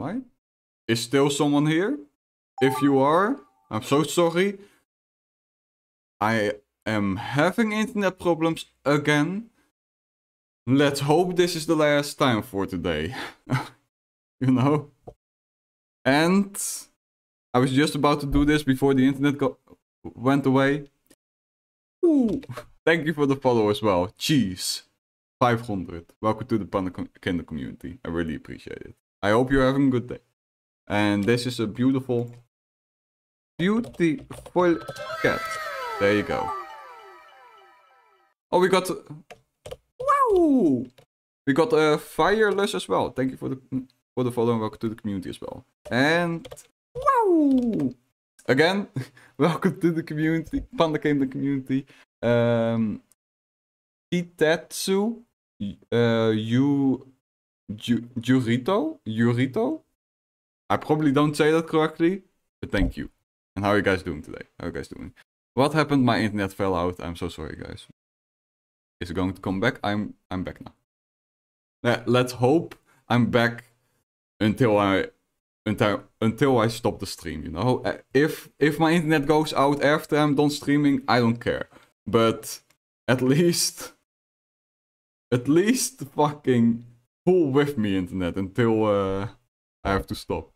am I? Is still someone here? If you are, I'm so sorry. I am having internet problems again. Let's hope this is the last time for today. you know? And I was just about to do this before the internet got went away. Ooh. Thank you for the follow as well. Cheese. 500. Welcome to the Panda Kingdom community. I really appreciate it. I hope you're having a good day. And this is a beautiful, beautiful cat. There you go. Oh, we got... Wow! We got a uh, fireless as well. Thank you for the for the follow and welcome to the community as well. And... Wow! Again, welcome to the community, Panda Kingdom community. Um, Kitetsu, uh, you Jurito? Jurito? I probably don't say that correctly, but thank you. And how are you guys doing today? How are you guys doing? What happened? My internet fell out. I'm so sorry, guys. Is it going to come back? I'm I'm back now. Let's hope I'm back until I until until I stop the stream. You know, eh, if if my internet goes out after I'm done streaming, I don't care. But at least, at least fucking Pull with me, internet, until uh, I have to stop.